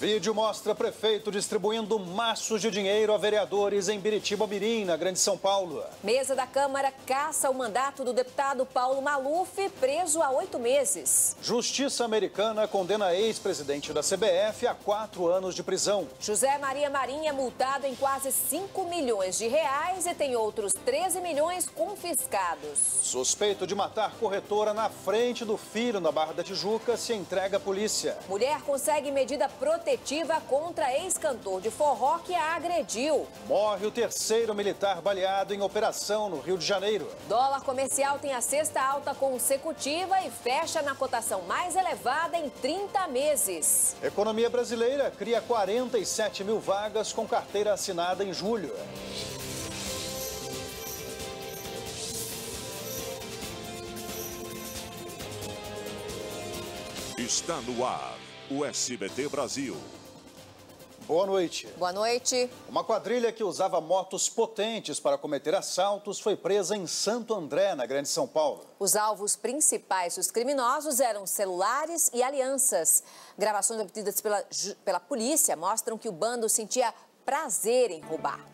Vídeo mostra prefeito distribuindo maços de dinheiro a vereadores em Biritiba Mirim, na Grande São Paulo. Mesa da Câmara caça o mandato do deputado Paulo Maluf, preso há oito meses. Justiça americana condena ex-presidente da CBF a quatro anos de prisão. José Maria Marinha é multado em quase 5 milhões de reais e tem outros 13 milhões confiscados. Suspeito de matar corretora na frente do filho na Barra da Tijuca se entrega à polícia. Mulher consegue medida protetiva efetiva contra ex-cantor de forró que a agrediu. Morre o terceiro militar baleado em operação no Rio de Janeiro. Dólar comercial tem a sexta alta consecutiva e fecha na cotação mais elevada em 30 meses. Economia brasileira cria 47 mil vagas com carteira assinada em julho. Está no ar o SBT Brasil. Boa noite. Boa noite. Uma quadrilha que usava motos potentes para cometer assaltos foi presa em Santo André, na Grande São Paulo. Os alvos principais dos criminosos eram celulares e alianças. Gravações obtidas pela, pela polícia mostram que o bando sentia prazer em roubar.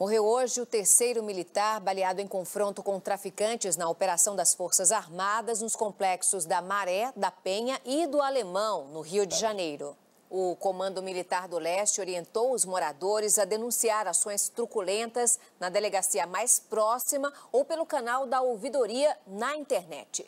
Morreu hoje o terceiro militar baleado em confronto com traficantes na operação das Forças Armadas nos complexos da Maré, da Penha e do Alemão, no Rio de Janeiro. O Comando Militar do Leste orientou os moradores a denunciar ações truculentas na delegacia mais próxima ou pelo canal da ouvidoria na internet.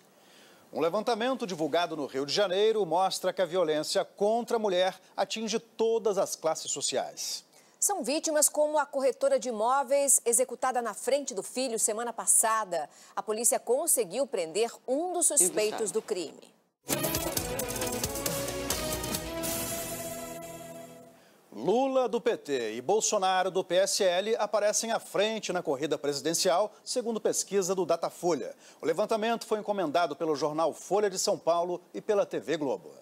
Um levantamento divulgado no Rio de Janeiro mostra que a violência contra a mulher atinge todas as classes sociais. São vítimas como a corretora de imóveis executada na frente do filho semana passada. A polícia conseguiu prender um dos suspeitos do crime. Lula do PT e Bolsonaro do PSL aparecem à frente na corrida presidencial, segundo pesquisa do Datafolha. O levantamento foi encomendado pelo jornal Folha de São Paulo e pela TV Globo.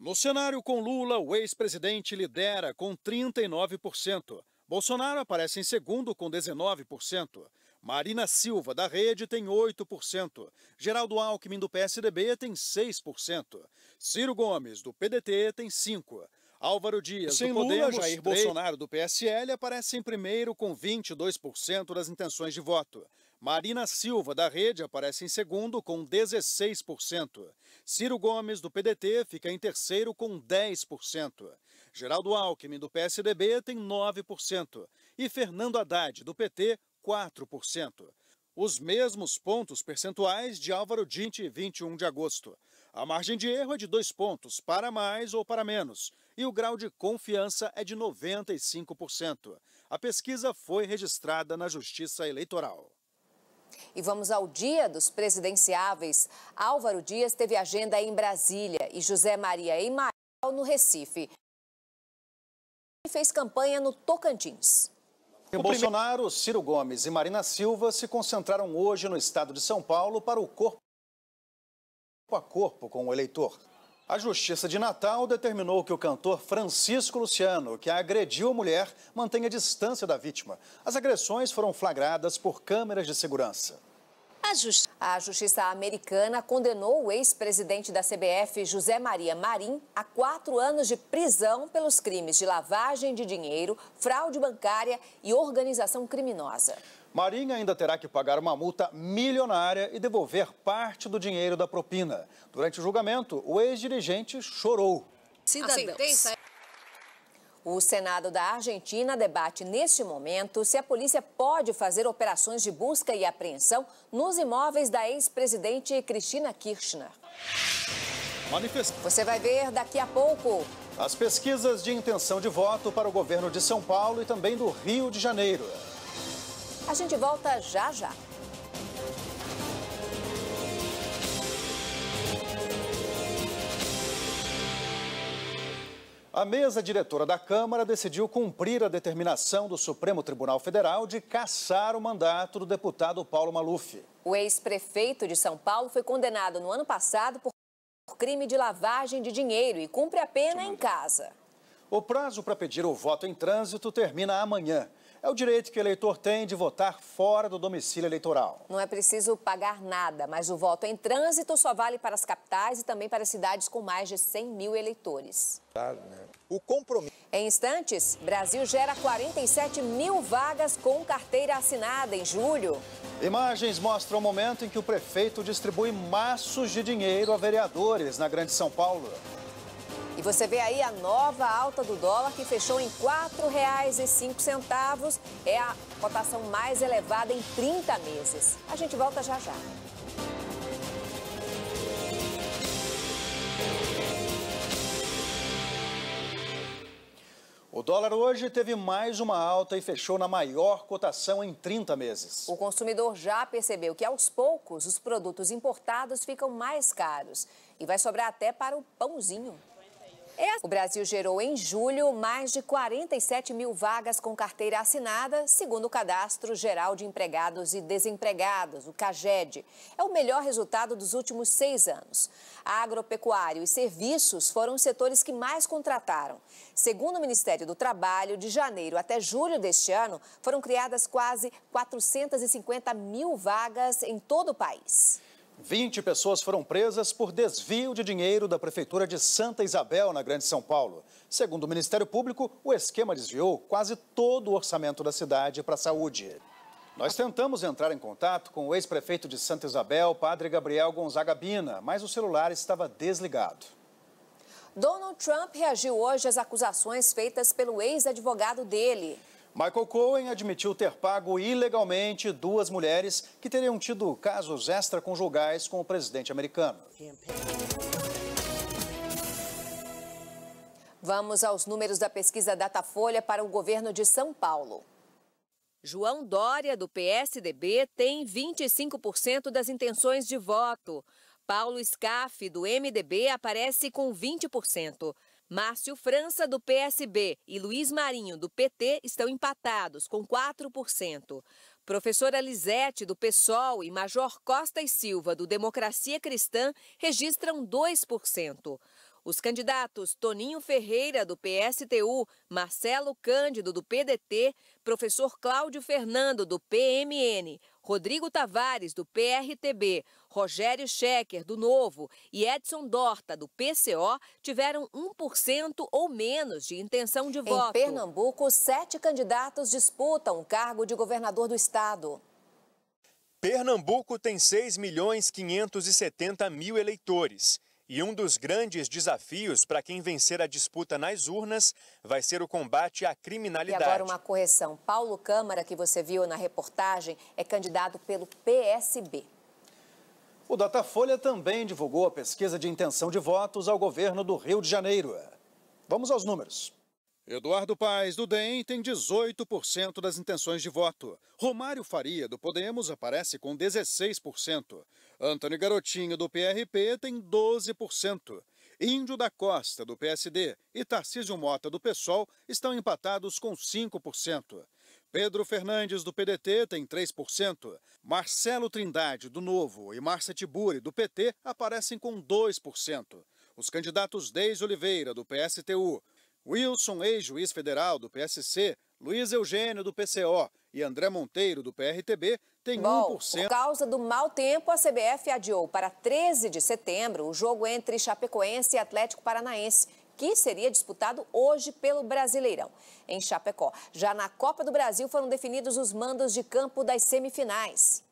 No cenário com Lula, o ex-presidente lidera com 39%. Bolsonaro aparece em segundo com 19%. Marina Silva, da Rede, tem 8%. Geraldo Alckmin, do PSDB, tem 6%. Ciro Gomes, do PDT, tem 5%. Álvaro Dias, Sem do Podemos, Lula, Jair 3... Bolsonaro, do PSL, aparece em primeiro com 22% das intenções de voto. Marina Silva, da Rede, aparece em segundo com 16%. Ciro Gomes, do PDT, fica em terceiro com 10%. Geraldo Alckmin, do PSDB, tem 9%. E Fernando Haddad, do PT, 4%. Os mesmos pontos percentuais de Álvaro Dinte, 21 de agosto. A margem de erro é de dois pontos, para mais ou para menos, e o grau de confiança é de 95%. A pesquisa foi registrada na Justiça Eleitoral. E vamos ao dia dos presidenciáveis. Álvaro Dias teve agenda em Brasília e José Maria Emael no Recife. E fez campanha no Tocantins. O Bolsonaro, Ciro Gomes e Marina Silva se concentraram hoje no estado de São Paulo para o corpo a corpo com o eleitor. A Justiça de Natal determinou que o cantor Francisco Luciano, que agrediu a mulher, mantenha distância da vítima. As agressões foram flagradas por câmeras de segurança. A, justi a Justiça Americana condenou o ex-presidente da CBF, José Maria Marim, a quatro anos de prisão pelos crimes de lavagem de dinheiro, fraude bancária e organização criminosa. Marinha ainda terá que pagar uma multa milionária e devolver parte do dinheiro da propina. Durante o julgamento, o ex-dirigente chorou. Cidadãos. O Senado da Argentina debate neste momento se a polícia pode fazer operações de busca e apreensão nos imóveis da ex-presidente Cristina Kirchner. Você vai ver daqui a pouco. As pesquisas de intenção de voto para o governo de São Paulo e também do Rio de Janeiro. A gente volta já já. A mesa diretora da Câmara decidiu cumprir a determinação do Supremo Tribunal Federal de cassar o mandato do deputado Paulo Maluf. O ex-prefeito de São Paulo foi condenado no ano passado por crime de lavagem de dinheiro e cumpre a pena em casa. O prazo para pedir o voto em trânsito termina amanhã é o direito que o eleitor tem de votar fora do domicílio eleitoral. Não é preciso pagar nada, mas o voto em trânsito só vale para as capitais e também para as cidades com mais de 100 mil eleitores. Né? O compromisso. Em instantes, Brasil gera 47 mil vagas com carteira assinada em julho. Imagens mostram o momento em que o prefeito distribui maços de dinheiro a vereadores na Grande São Paulo. E você vê aí a nova alta do dólar que fechou em R$ 4,05. É a cotação mais elevada em 30 meses. A gente volta já já. O dólar hoje teve mais uma alta e fechou na maior cotação em 30 meses. O consumidor já percebeu que aos poucos os produtos importados ficam mais caros e vai sobrar até para o pãozinho. O Brasil gerou em julho mais de 47 mil vagas com carteira assinada, segundo o Cadastro Geral de Empregados e Desempregados, o CAGED. É o melhor resultado dos últimos seis anos. Agropecuário e serviços foram os setores que mais contrataram. Segundo o Ministério do Trabalho, de janeiro até julho deste ano, foram criadas quase 450 mil vagas em todo o país. 20 pessoas foram presas por desvio de dinheiro da Prefeitura de Santa Isabel, na Grande São Paulo. Segundo o Ministério Público, o esquema desviou quase todo o orçamento da cidade para a saúde. Nós tentamos entrar em contato com o ex-prefeito de Santa Isabel, padre Gabriel Gonzaga Bina, mas o celular estava desligado. Donald Trump reagiu hoje às acusações feitas pelo ex-advogado dele. Michael Cohen admitiu ter pago ilegalmente duas mulheres que teriam tido casos extraconjugais com o presidente americano. Vamos aos números da pesquisa Datafolha para o governo de São Paulo. João Dória, do PSDB, tem 25% das intenções de voto. Paulo Scaff, do MDB, aparece com 20%. Márcio França, do PSB, e Luiz Marinho, do PT, estão empatados, com 4%. Professora Lisete, do PSOL, e Major Costa e Silva, do Democracia Cristã, registram 2%. Os candidatos Toninho Ferreira, do PSTU, Marcelo Cândido, do PDT, professor Cláudio Fernando, do PMN, Rodrigo Tavares, do PRTB, Rogério Schecker, do Novo, e Edson Dorta, do PCO, tiveram 1% ou menos de intenção de voto. Em Pernambuco, sete candidatos disputam o cargo de governador do estado. Pernambuco tem 6 milhões 570 mil eleitores. E um dos grandes desafios para quem vencer a disputa nas urnas vai ser o combate à criminalidade. E agora uma correção. Paulo Câmara, que você viu na reportagem, é candidato pelo PSB. O Datafolha também divulgou a pesquisa de intenção de votos ao governo do Rio de Janeiro. Vamos aos números. Eduardo Paes, do DEM, tem 18% das intenções de voto. Romário Faria, do Podemos, aparece com 16%. Antônio Garotinho, do PRP, tem 12%. Índio da Costa, do PSD, e Tarcísio Mota, do PSOL, estão empatados com 5%. Pedro Fernandes, do PDT, tem 3%. Marcelo Trindade, do Novo, e Márcia Tiburi, do PT, aparecem com 2%. Os candidatos Deis Oliveira, do PSTU, Wilson, ex-juiz federal do PSC, Luiz Eugênio, do PCO, e André Monteiro, do PRTB, têm Bom, 1%. Por causa do mau tempo, a CBF adiou para 13 de setembro o jogo entre Chapecoense e Atlético Paranaense, que seria disputado hoje pelo Brasileirão, em Chapecó. Já na Copa do Brasil foram definidos os mandos de campo das semifinais.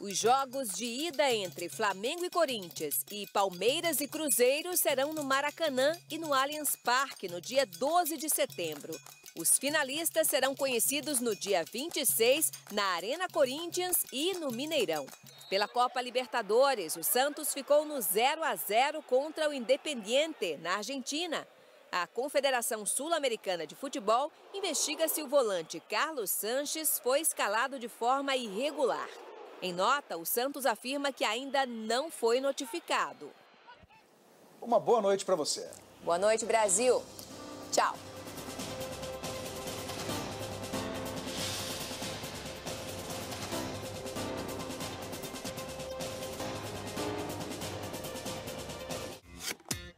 Os jogos de ida entre Flamengo e Corinthians e Palmeiras e Cruzeiro serão no Maracanã e no Allianz Parque no dia 12 de setembro. Os finalistas serão conhecidos no dia 26 na Arena Corinthians e no Mineirão. Pela Copa Libertadores, o Santos ficou no 0 a 0 contra o Independiente na Argentina. A Confederação Sul-Americana de Futebol investiga se o volante Carlos Sanches foi escalado de forma irregular. Em nota, o Santos afirma que ainda não foi notificado. Uma boa noite para você. Boa noite, Brasil. Tchau.